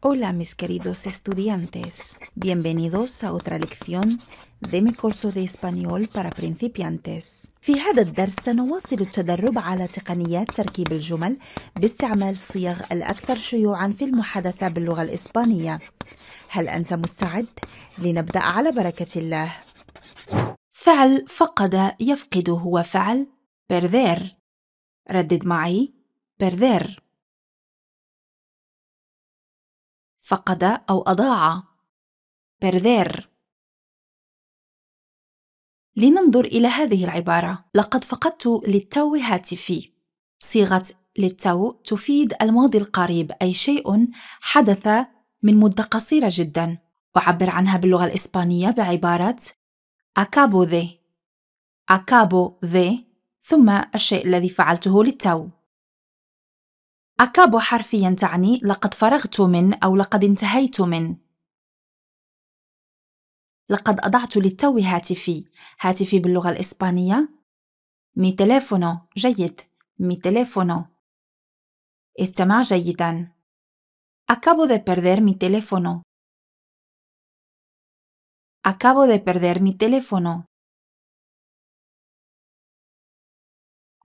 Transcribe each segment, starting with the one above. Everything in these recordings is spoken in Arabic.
Hola mis queridos estudiantes, bienvenidos a otra lección de mi curso de español para principiantes. في هذا الدرس سنواصل التدرب على تقنيات تركيب الجمل باستعمال الصيغ الأكثر شيوعا في المحادثة باللغة الإسبانية. هل أنت مستعد؟ لنبدأ على بركة الله. فعل فقد يفقد هو فعل perder. ردد معي perder. فقد أو أضاع perder لننظر إلى هذه العبارة لقد فقدت للتو هاتفي صيغة للتو تفيد الماضي القريب أي شيء حدث من مدة قصيرة جدا أعبر عنها باللغة الإسبانية بعبارة acabo de acabo de ثم الشيء الذي فعلته للتو أكابو حرفيا تعني لقد فرغت من أو لقد انتهيت من لقد أضعت للتو هاتفي هاتفي باللغة الإسبانية مي تليفونو جيد مي تليفونو استمع جيدا Acabo de perder mi teléfono. Acabo de perder mi teléfono.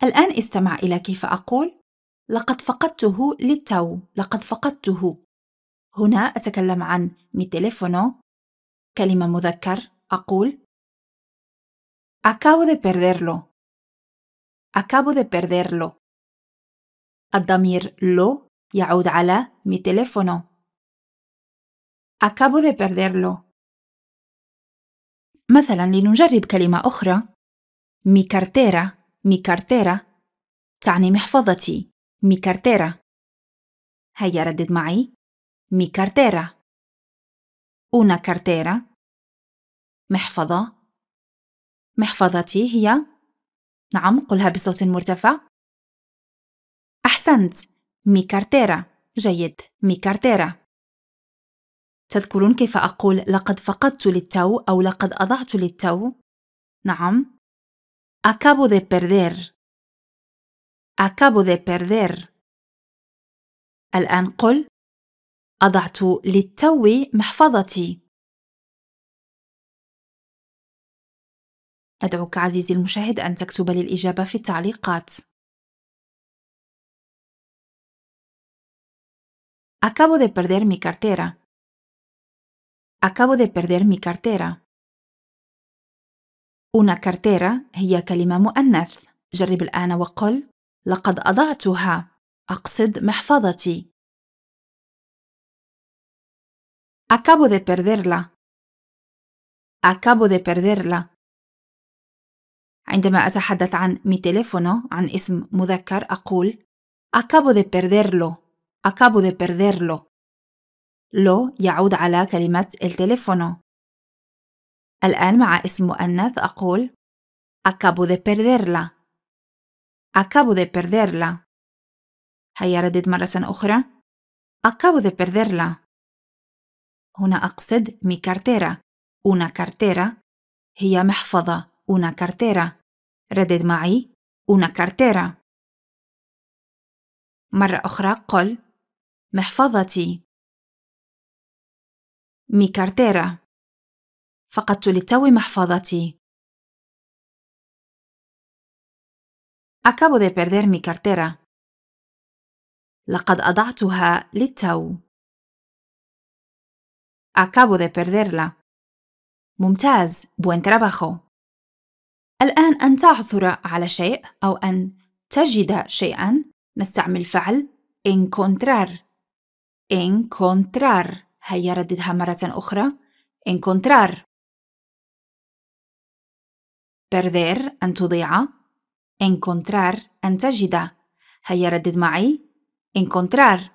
الآن استمع إلى كيف أقول لقد فقدته للتو لقد فقدته هنا أتكلم عن مي تليفونو كلمة مذكر أقول acabo de perderlo acabo de perderlo الضمير لو يعود على مي تليفونو acabo de perderlo مثلا لنجرب كلمة أخرى مي كارتيرا مي كارتيرا تعني محفظتي Mi cartera. هيا ردد معي. Mi cartera. Una cartera. محفظة. محفظتي هي نعم قلها بصوت مرتفع. أحسنت. Mi cartera. جيد. Mi cartera. تذكرون كيف أقول لقد فقدت للتو أو لقد أضعت للتو؟ نعم. Acabo de perder. Acabo de perder. الآن قل أضعت للتو محفظتي أدعوك عزيزي المشاهد أن تكتب لي الإجابة في التعليقات Acabo de perder mi cartera. Acabo de perder mi cartera. Una cartera هي كلمة مؤنث. جرب الآن وقل لقد أضعتها أقصد محفظتي Acabo de perderla. Acabo de perderla. عندما أتحدث عن mi teléfono عن اسم مذكر أقول acabo de perderlo acabo de perderlo لو يعود على كلمة التليفونو الآن مع اسم مؤنث أقول acabo de perderla Acabo de perderla. هيا ردد مرة أخرى. Acabo de perderla. هنا أقصد mi cartera. Una cartera هي محفظة. Una cartera. ردد معي. Una cartera. مرة أخرى قل محفظتي. Mi cartera. فقدت للتو محفظتي. Acabo de perder mi cartera. لقد أضعتها للتو. Acabo de perderla. ممتاز. Buen trabajo. الآن أن تعثر على شيء أو أن تجد شيئا نستعمل فعل encontrar. encontrar. هيا رددها مرة أخرى. encontrar. perder أن تضيع encontrar أن تجد هيا ردد معي encontrar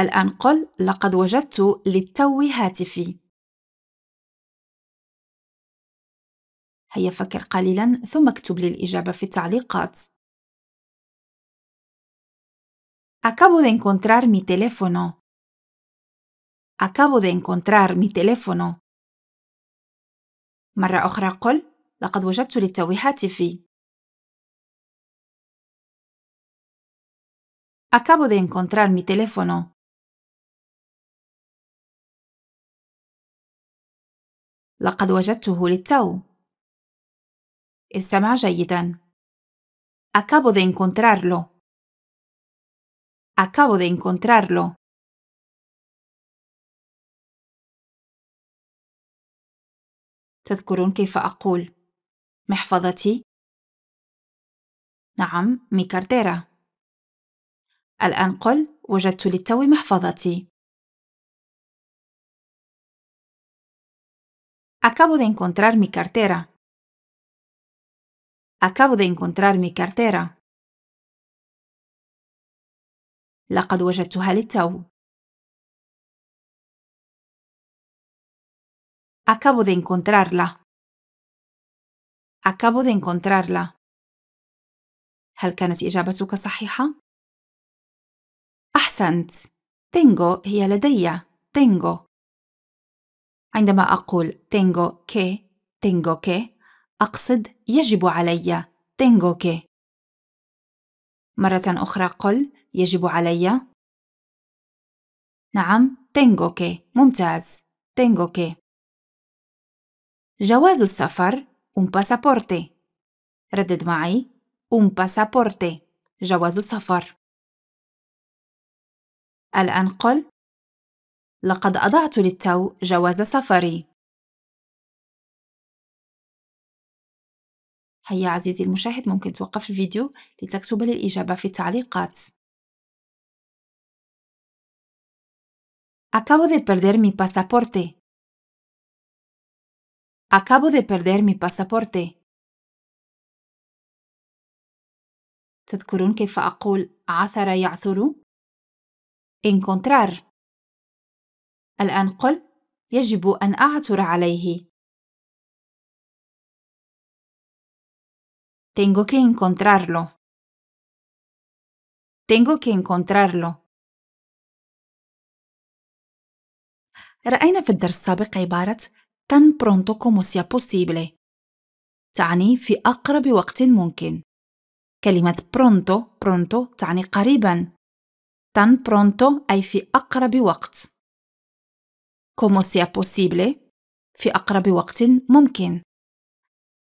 الآن قل لقد وجدت للتو هاتفي هيا فكر قليلا ثم اكتب لي الإجابة في التعليقات Acabo de encontrar mi teléfono. Acabo de encontrar mi teléfono. مرة أخرى قل لقد وجدت للتو هاتفي. Acabo de encontrar mi teléfono. لقد وجدته للتو. استمع جيدا. Acabo de encontrarlo. Acabo de encontrarlo. تذكرون كيف أقول محفظتي نعم مي كارتيرا الآن قل وجدت للتو محفظتي Acabo de encontrar mi cartera. Acabo de encontrar mi cartera. لقد وجدتها للتو. Acabo de encontrarla. Acabo de encontrarla. هل كانت إجابتك صحيحة؟ أحسنت. Tengo هي لدي. Tengo. عندما أقول tengo que, tengo que, أقصد يجب علي. Tengo que. مرة أخرى قل يجب علي. نعم tengo que. ممتاز. tengo que. جواز السفر un pasaporte ردد معي un pasaporte جواز السفر الآن قل لقد أضعت للتو جواز سفري هيا عزيزي المشاهد ممكن توقف الفيديو لتكتب لي الإجابة في التعليقات Acabo de perder mi pasaporte. Acabo de perder mi pasaporte. تذكرون كيف أقول عثر يعثر؟ encontrar الآن قل يجب أن أعثر عليه. Tengo que encontrarlo. Tengo que encontrarlo. رأينا في الدرس السابق عبارة tan pronto como sia possibile تعني في أقرب وقت ممكن كلمة برونتو برونتو تعني قريبا tan برونتو أي في أقرب وقت como sia possibile في أقرب وقت ممكن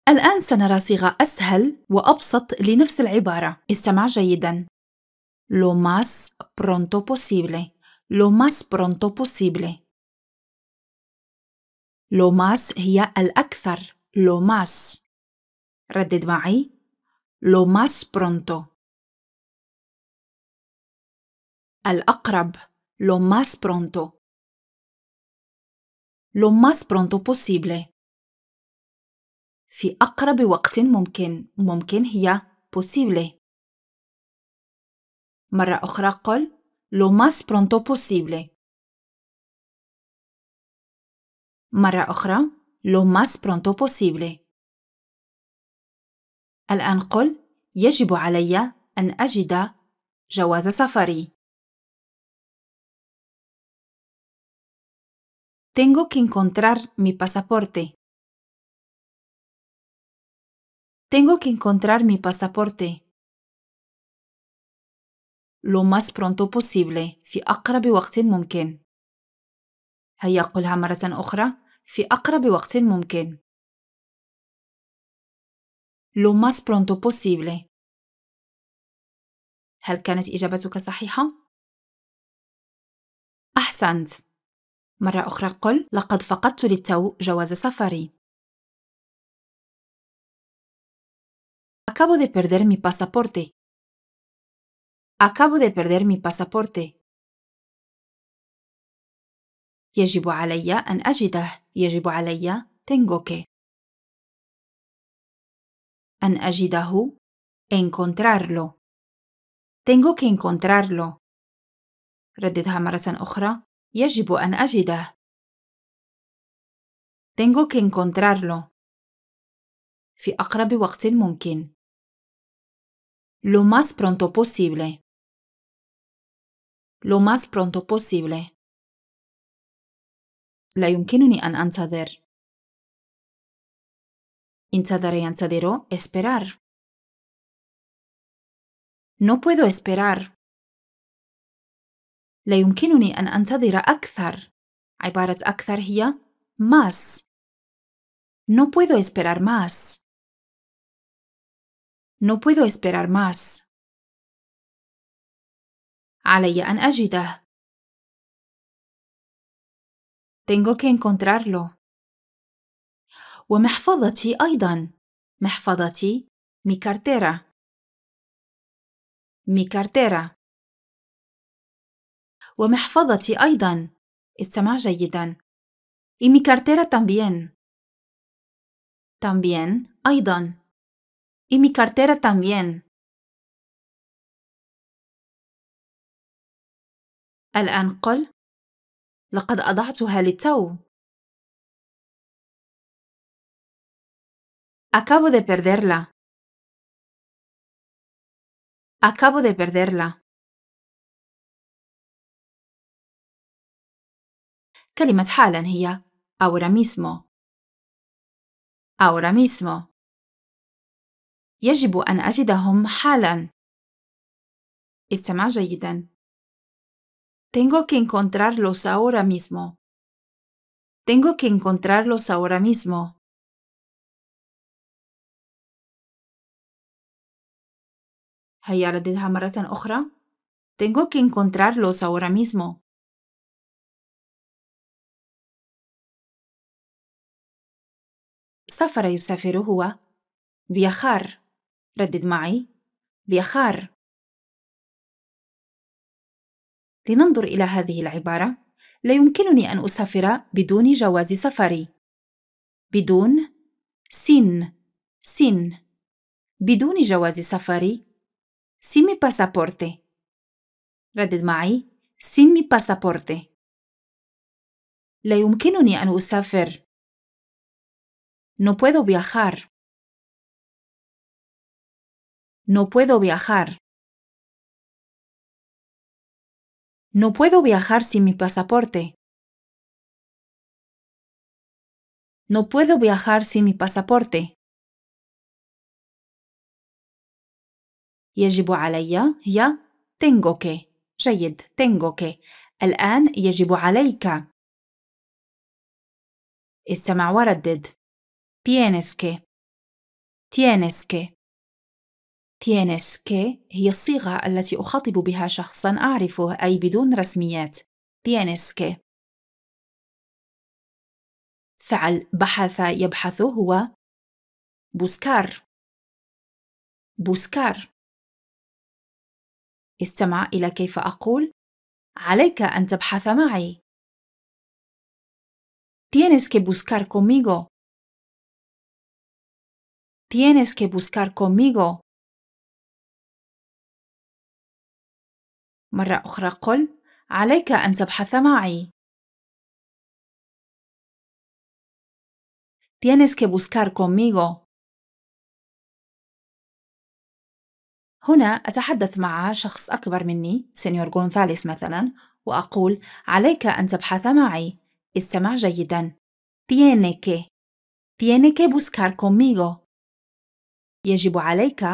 الآن سنرى صيغة أسهل وأبسط لنفس العبارة استمع جيدا lo más pronto posible lo más pronto posible لوماس هي الأكثر لوماس ردد معي لوماس برونتو الأقرب لوماس برونتو لوماس برونتو بوسيبلي في أقرب وقت ممكن ممكن هي بوسيبل مرة أخرى قل لوماس برونتو بوسيبل مرة أخرى lo más pronto posible. الآن قل يجب علي أن أجد جواز سفري. Tengo que encontrar mi pasaporte. Tengo que encontrar mi pasaporte. Lo más pronto posible, في أقرب وقت ممكن. هيا قلها مرة أخرى. في أقرب وقت ممكن. lo más pronto posible. هل كانت إجابتك صحيحة؟ أحسنت. مرة أخرى قل: لقد فقدت للتو جواز سفري. Acabo de perder mi pasaporte. Acabo de perder mi pasaporte. يجب علي أن أجده يجب علي tengo أن أجده encontrarlo tengo que encontrarlo رددها مرة أخرى يجب أن أجده tengo que encontrarlo في أقرب وقت ممكن lo más pronto posible lo más pronto posible لا يمكنني أن أنتظر. انتظر ينتظر esperar. No puedo esperar. لا يمكنني أن أنتظر أكثر. عبارة أكثر هي más. No puedo esperar más. No puedo esperar más. علي أن أجده. Tengo que encontrarlo. ومحفظتي أيضا. محفظتي mi cartera. Mi cartera. ومحفظتي أيضا. استمع جيدا. Y mi cartera también. También. أيضا. Y mi cartera también. الآن قل لقد أضعتها للتو. Acabo de perderla. Acabo de perderla. كلمة حالا هي ahora mismo. Ahora mismo. يجب أن أجدهم حالا. استمع جيداً. Tengo que encontrarlos ahora mismo. Tengo que encontrarlos ahora mismo. هيا رددها Tengo que encontrarlos ahora mismo. سافر يسافر viajar. ردد viajar. لننظر إلى هذه العبارة لا يمكنني أن أسافر بدون جواز سفري بدون سن سن بدون جواز سفري sin مي pasaporte ردد معي sin مي pasaporte لا يمكنني أن أسافر No puedo viajar. No puedo viajar. No puedo viajar sin mi pasaporte. No puedo viajar sin mi pasaporte. يجب علي Ya. tengo que جيد tengo que الآن يجب عليك استمع وردد tienes que tienes que كي هي الصيغة التي أخاطب بها شخصا أعرفه أي بدون رسميات كي فعل بحث يبحث هو بوسكار بوسكار استمع إلى كيف أقول عليك أن تبحث معي Tienes que buscar conmigo. Tienes que buscar conmigo. مرة أخرى قل عليك أن تبحث معي. Tienes que buscar conmigo. هنا أتحدث مع شخص أكبر مني سينيور غونثاليس مثلا وأقول عليك أن تبحث معي استمع جيدا tiene que tiene que buscar conmigo يجب عليك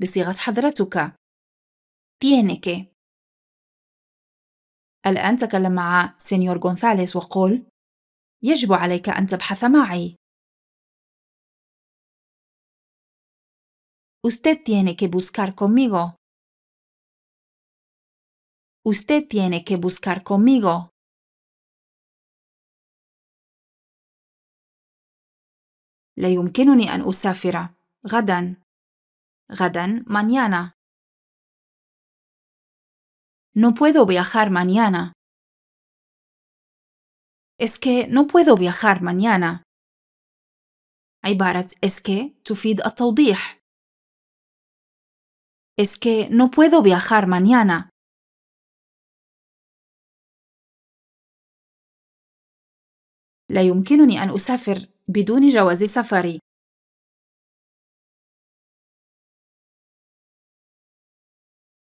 بصيغة حضرتك tiene que الآن تكلم مع سينيور غونثاليس وقل يجب عليك أن تبحث معي Usted tiene que buscar conmigo. Usted tiene que buscar conmigo. لا يمكنني أن أسافر غدا. غدا mañana. No puedo viajar mañana. Es que no puedo viajar mañana. عبارة es que تفيد التوضيح. Es que no puedo viajar mañana. لا يمكنني أن أسافر بدون جواز سفري.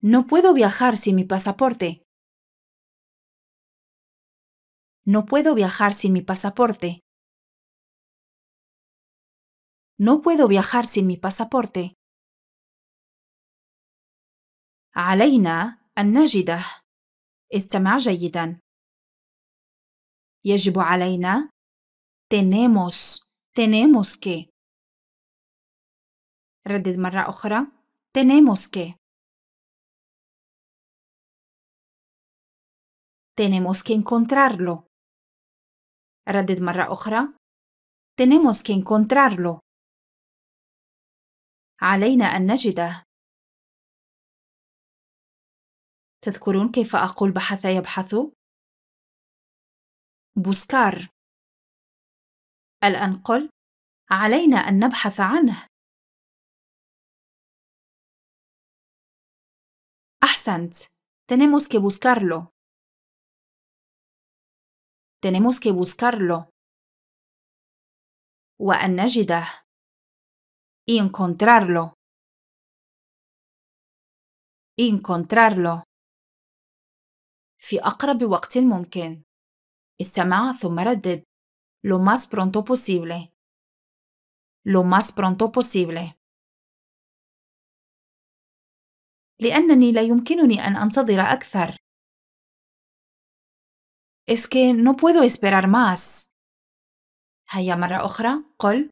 No puedo viajar sin mi pasaporte. No puedo viajar sin mi pasaporte. No puedo viajar sin mi pasaporte. علينا أن نجده. استمع جيدا. يجب Tenemos. Tenemos que. ردد Tenemos que. tenemos que encontrarlo. ردد مرة أخرى. Tenemos que encontrarlo. علينا أن نجده. تذكرون كيف أقول بحث يبحث؟ بوسكار. الآن قل علينا أن نبحث عنه. أحسنت. Tenemos que buscarlo. Tenemos que buscarlo. وأن نجده. Y encontrarlo. encontrarlo. في أقرب وقت ممكن. استمع ثم ردد. Lo más pronto posible. Lo más pronto posible. لأنني لا يمكنني أن أنتظر أكثر. Es que no puedo esperar más. هيا مرة أخرى قل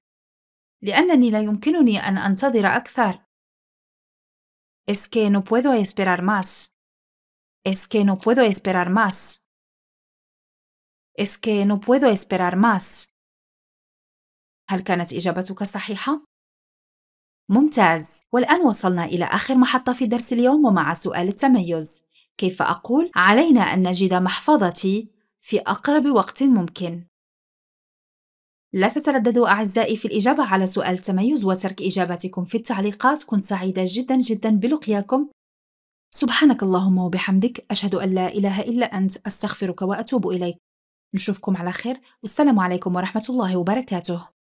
لأنني لا يمكنني أن أنتظر أكثر. Es que no puedo esperar más. Es que no puedo esperar más. Es que no puedo esperar más. هل كانت إجابتك صحيحة؟ ممتاز والآن وصلنا إلى آخر محطة في درس اليوم ومع سؤال التميز كيف أقول؟ علينا أن نجد محفظتي في أقرب وقت ممكن. لا تترددوا أعزائي في الإجابة على سؤال تميز وترك إجاباتكم في التعليقات كنت سعيدة جدا جدا بلقياكم سبحانك اللهم وبحمدك أشهد أن لا إله إلا أنت أستغفرك وأتوب إليك نشوفكم على خير والسلام عليكم ورحمة الله وبركاته